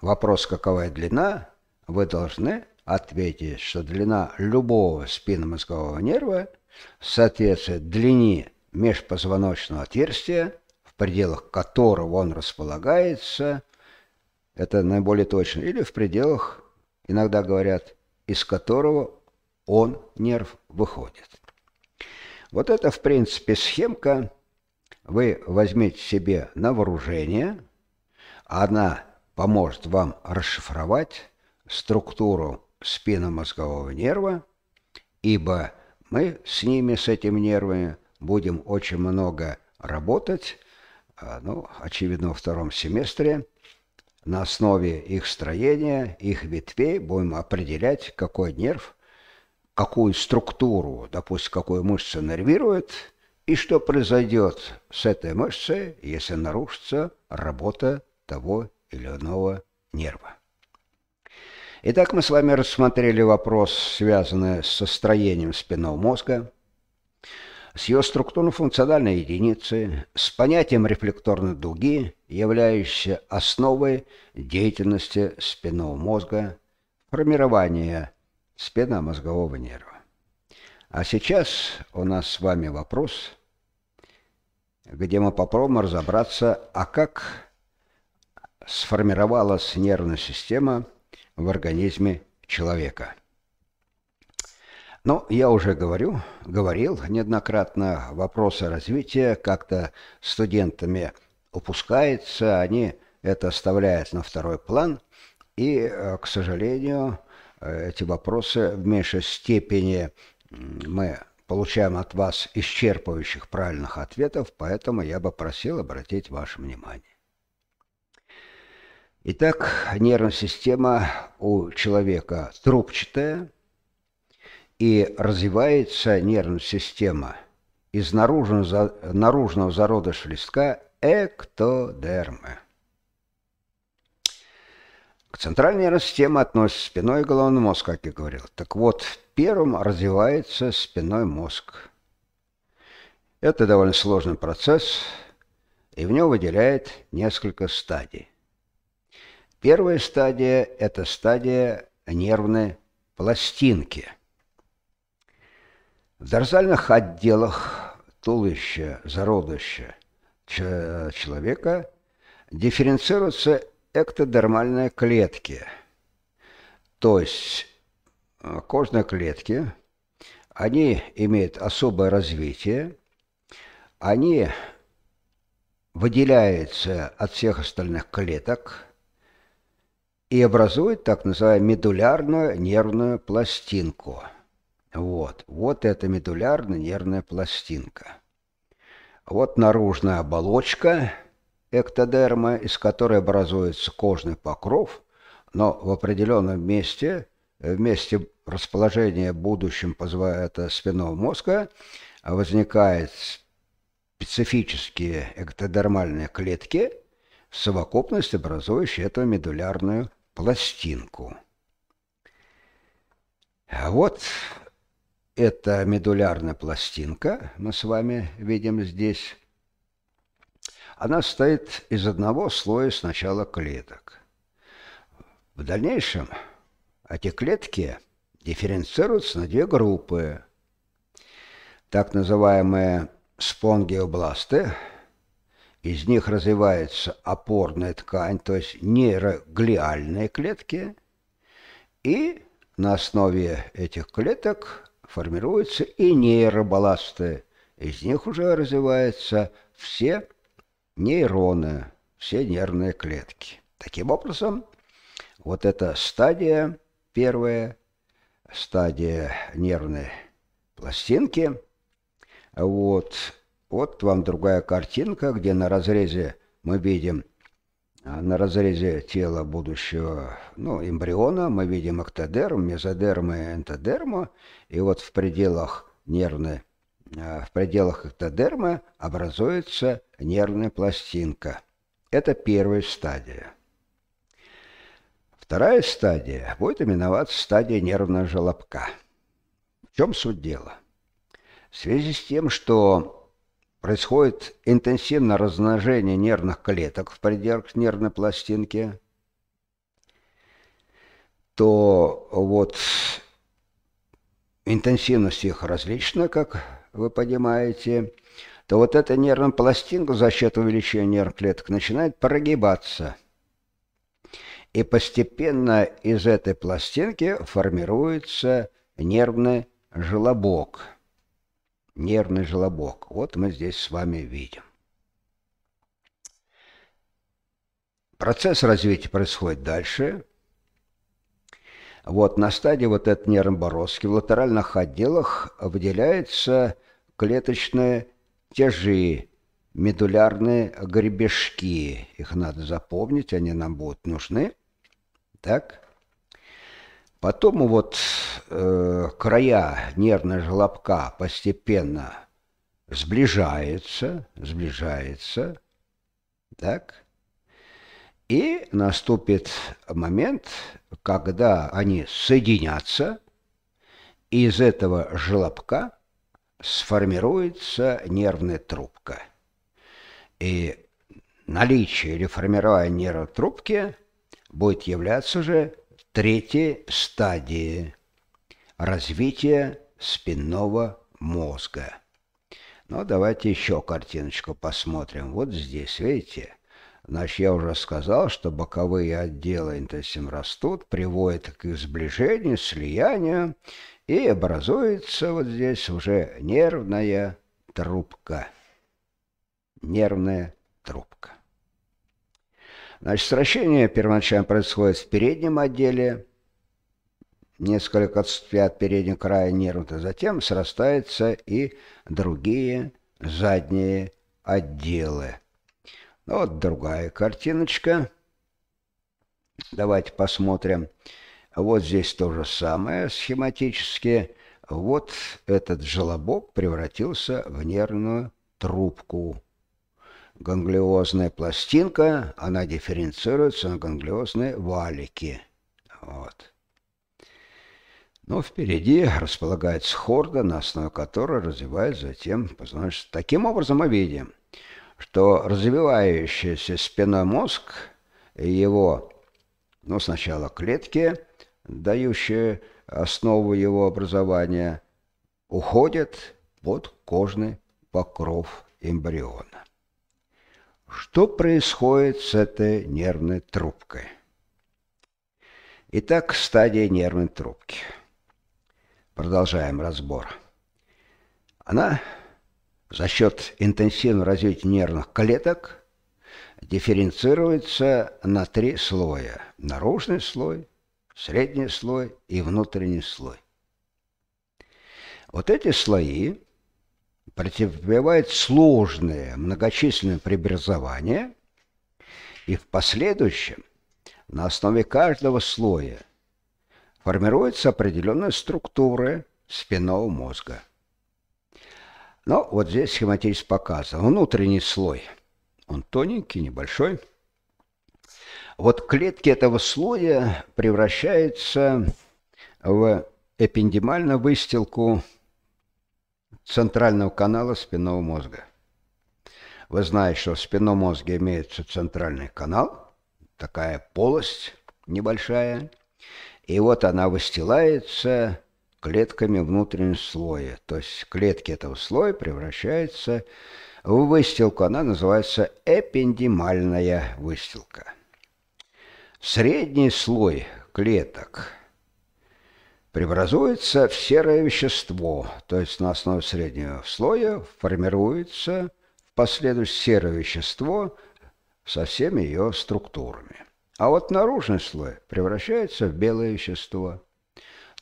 вопрос, какова длина, вы должны ответить, что длина любого спинномозгового нерва соответствует длине межпозвоночного отверстия, в пределах которого он располагается – это наиболее точно. Или в пределах, иногда говорят, из которого он, нерв, выходит. Вот это, в принципе, схемка. Вы возьмите себе на вооружение. Она поможет вам расшифровать структуру спинномозгового нерва, ибо мы с ними, с этими нервами, будем очень много работать, а, ну, очевидно, во втором семестре – на основе их строения, их ветвей будем определять, какой нерв, какую структуру, допустим, какую мышцу нервирует, и что произойдет с этой мышцей, если нарушится работа того или иного нерва. Итак, мы с вами рассмотрели вопрос, связанный со строением спинного мозга, с ее структурно-функциональной единицы с понятием рефлекторной дуги, являющейся основой деятельности спинного мозга, формирования спинномозгового нерва. А сейчас у нас с вами вопрос, где мы попробуем разобраться, а как сформировалась нервная система в организме человека. Но ну, я уже говорю, говорил неоднократно, вопросы развития как-то студентами упускаются, они это оставляют на второй план, и, э, к сожалению, э, эти вопросы в меньшей степени мы получаем от вас исчерпывающих правильных ответов, поэтому я бы просил обратить ваше внимание. Итак, нервная система у человека трубчатая – и развивается нервная система из наружного, наружного зародыша листка эктодермы. К центральной нервной системе относится спиной и головной мозг, как я говорил. Так вот, первым развивается спиной мозг. Это довольно сложный процесс, и в нем выделяет несколько стадий. Первая стадия – это стадия нервной пластинки – в дорсальных отделах туловища, зародыша человека дифференцируются эктодермальные клетки, то есть э, кожные клетки. Они имеют особое развитие, они выделяются от всех остальных клеток и образуют так называемую медулярную нервную пластинку – вот, вот эта медулярно-нервная пластинка. Вот наружная оболочка эктодерма, из которой образуется кожный покров, но в определенном месте, э, в месте расположения будущим это спинного мозга, возникают специфические эктодермальные клетки, совокупность совокупности образующие эту медулярную пластинку. А вот это медулярная пластинка, мы с вами видим здесь. Она состоит из одного слоя сначала клеток. В дальнейшем эти клетки дифференцируются на две группы. Так называемые спонгиобласты. Из них развивается опорная ткань, то есть нейроглиальные клетки. И на основе этих клеток Формируются и нейробалласты. Из них уже развиваются все нейроны, все нервные клетки. Таким образом, вот эта стадия первая, стадия нервной пластинки, вот, вот вам другая картинка, где на разрезе мы видим – а на разрезе тела будущего ну, эмбриона мы видим эктодерм, мезодерм и энтодерма, и вот в пределах нервной, а, в пределах эктодерма образуется нервная пластинка. Это первая стадия. Вторая стадия будет именоваться стадия нервного желобка. В чем суть дела? В связи с тем, что происходит интенсивное размножение нервных клеток в пределах нервной пластинки, то вот интенсивность их различна, как вы понимаете, то вот эта нервная пластинка за счет увеличения нервных клеток начинает прогибаться. И постепенно из этой пластинки формируется нервный желобок – нервный желобок. Вот мы здесь с вами видим. Процесс развития происходит дальше. Вот на стадии вот этой нервоборозки в латеральных отделах выделяются клеточные тяжи, медулярные гребешки. Их надо запомнить, они нам будут нужны. Так. Потом вот э, края нервного желобка постепенно сближается, сближается, так? И наступит момент, когда они соединятся, и из этого желобка сформируется нервная трубка. И наличие или формирование нервной трубки будет являться же третьей стадии развития спинного мозга. Но давайте еще картиночку посмотрим. Вот здесь, видите? Значит, я уже сказал, что боковые отделы интенсивно растут, приводят к их сближению, слиянию, и образуется вот здесь уже нервная трубка. Нервная трубка. Значит, сращение первоначально происходит в переднем отделе, несколько от переднего края нервного, а затем срастаются и другие задние отделы. Ну, вот другая картиночка. Давайте посмотрим. Вот здесь то же самое схематически. Вот этот желобок превратился в нервную трубку ганглиозная пластинка, она дифференцируется на ганглиозные валики. Вот. Но впереди располагается хорда, на основе которой развивается затем познавание. Таким образом мы видим, что развивающийся спиной мозг и его, ну, сначала клетки, дающие основу его образования, уходят под кожный покров эмбриона что происходит с этой нервной трубкой. Итак, стадия нервной трубки. Продолжаем разбор. Она за счет интенсивного развития нервных клеток дифференцируется на три слоя. Наружный слой, средний слой и внутренний слой. Вот эти слои претерпевает сложные многочисленные преобразования, и в последующем на основе каждого слоя формируются определенные структуры спинного мозга. Но вот здесь схематически показан внутренний слой. Он тоненький, небольшой. Вот клетки этого слоя превращаются в эпендимально выстилку центрального канала спинного мозга. Вы знаете, что в спинном мозге имеется центральный канал, такая полость небольшая, и вот она выстилается клетками внутреннего слоя. То есть клетки этого слоя превращаются в выстилку. Она называется эпендимальная выстилка. Средний слой клеток преобразуется в серое вещество, то есть на основе среднего слоя формируется впоследствии серое вещество со всеми ее структурами. А вот наружный слой превращается в белое вещество.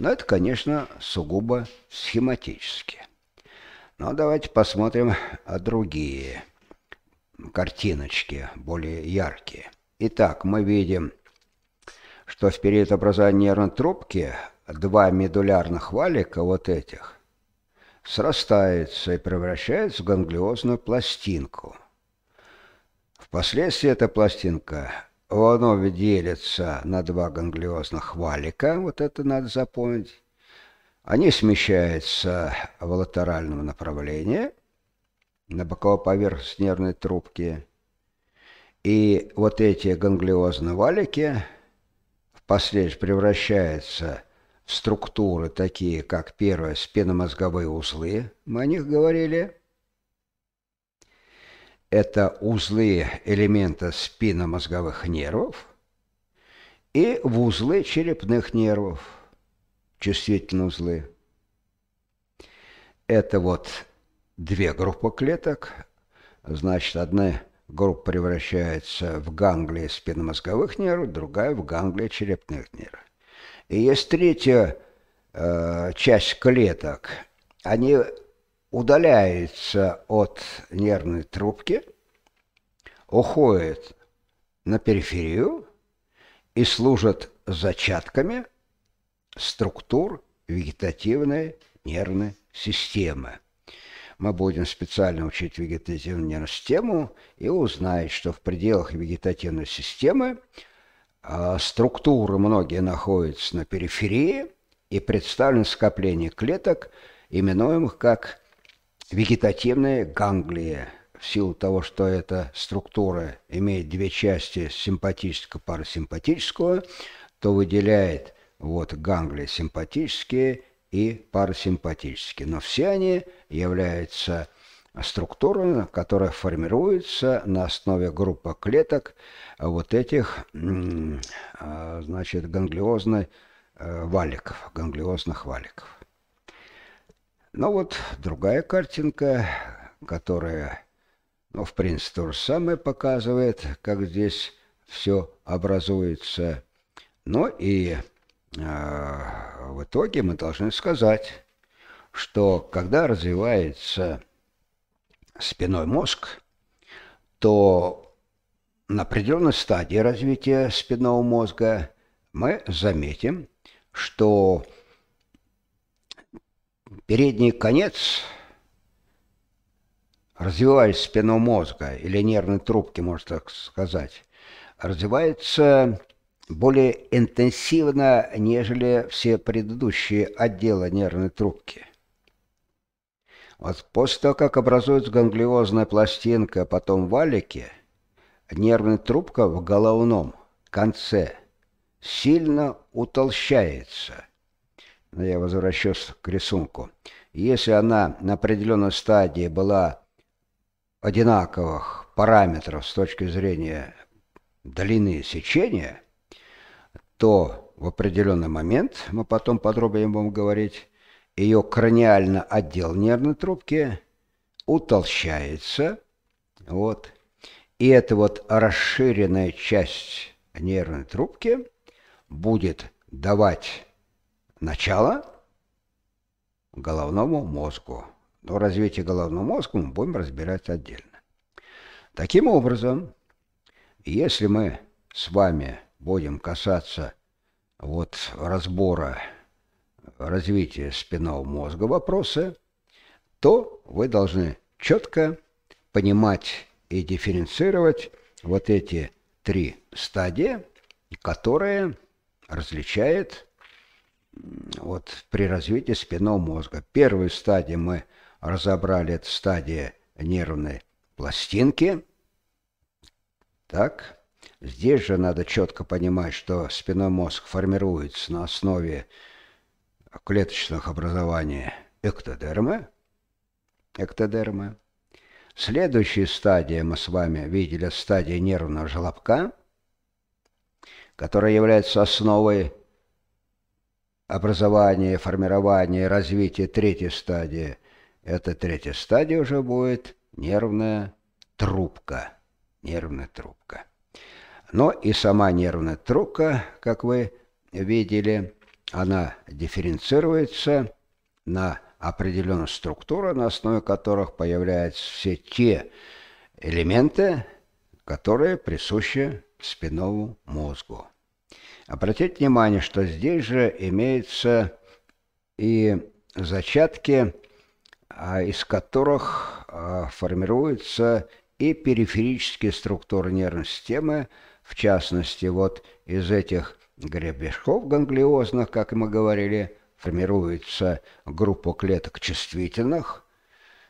Но это, конечно, сугубо схематически. Но давайте посмотрим а, другие картиночки, более яркие. Итак, мы видим, что в период образования нервной трубки два медулярных валика вот этих срастается и превращается в ганглиозную пластинку. Впоследствии эта пластинка вновь делится на два ганглиозных валика, вот это надо запомнить. Они смещаются в латеральном направлении на боковую поверхность нервной трубки. И вот эти ганглиозные валики впоследствии превращаются в структуры, такие как первое спинномозговые узлы, мы о них говорили. Это узлы элемента спинномозговых нервов и в узлы черепных нервов, чувствительные узлы. Это вот две группы клеток, значит, одна группа превращается в ганглии спинномозговых нервов, другая в ганглии черепных нервов. И есть третья э, часть клеток. Они удаляются от нервной трубки, уходят на периферию и служат зачатками структур вегетативной нервной системы. Мы будем специально учить вегетативную нервную систему и узнать, что в пределах вегетативной системы а структуры многие находятся на периферии и представлены скопление клеток, именуемых как вегетативные ганглии, в силу того, что эта структура имеет две части симпатического парасимпатического, то выделяет вот ганглии симпатические и парасимпатические. Но все они являются структура, которая формируется на основе группы клеток вот этих, а, значит, ганглиозных э, валиков, ганглиозных валиков. Но ну вот другая картинка, которая, ну, в принципе, то же самое показывает, как здесь все образуется. Но ну и э, в итоге мы должны сказать, что когда развивается спиной мозг, то на определенной стадии развития спинного мозга мы заметим, что передний конец развиваясь спинного мозга или нервной трубки, можно так сказать, развивается более интенсивно, нежели все предыдущие отделы нервной трубки – вот после того, как образуется ганглиозная пластинка, а потом валики, нервная трубка в головном конце сильно утолщается. Но я возвращусь к рисунку. Если она на определенной стадии была одинаковых параметров с точки зрения длины сечения, то в определенный момент, мы потом подробнее будем говорить, ее краниально отдел нервной трубки утолщается, вот, и эта вот расширенная часть нервной трубки будет давать начало головному мозгу. Но развитие головного мозга мы будем разбирать отдельно. Таким образом, если мы с вами будем касаться вот разбора развития спинного мозга вопросы, то вы должны четко понимать и дифференцировать вот эти три стадии, которые различает вот при развитии спинного мозга. Первую стадию мы разобрали, это стадия нервной пластинки. Так, здесь же надо четко понимать, что спинной мозг формируется на основе клеточных образования эктодермы. эктодермы. Следующая стадия мы с вами видели стадия нервного желобка, которая является основой образования, формирования, развития третьей стадии. Эта третья стадия уже будет нервная трубка. Нервная трубка. Но и сама нервная трубка, как вы видели, она дифференцируется на определенную структуру, на основе которых появляются все те элементы, которые присущи спинному мозгу. Обратите внимание, что здесь же имеются и зачатки, а, из которых а, формируются и периферические структуры нервной системы, в частности, вот из этих гребешков ганглиозных, как мы говорили, формируется группа клеток чувствительных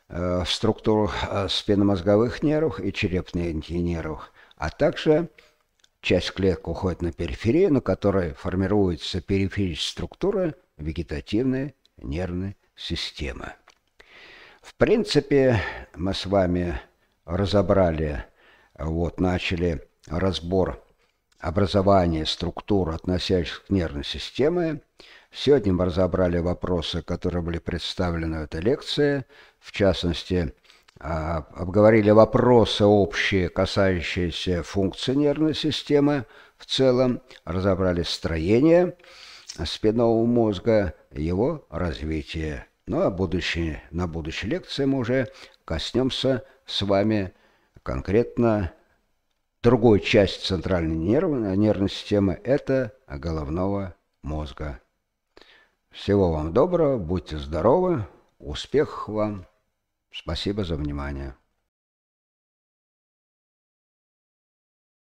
э, в структуру э, спинномозговых нервов и черепных нервов, а также часть клеток уходит на периферию, на которой формируется периферическая структура вегетативной нервной системы. В принципе, мы с вами разобрали, вот начали разбор образование структур, относящихся к нервной системе. Сегодня мы разобрали вопросы, которые были представлены в этой лекции. В частности, а, обговорили вопросы общие, касающиеся функции нервной системы в целом, разобрали строение спинного мозга, его развитие. Ну а будущее, на будущей лекции мы уже коснемся с вами конкретно Другая часть центральной нервной, нервной системы – это головного мозга. Всего вам доброго, будьте здоровы, успехов вам. Спасибо за внимание.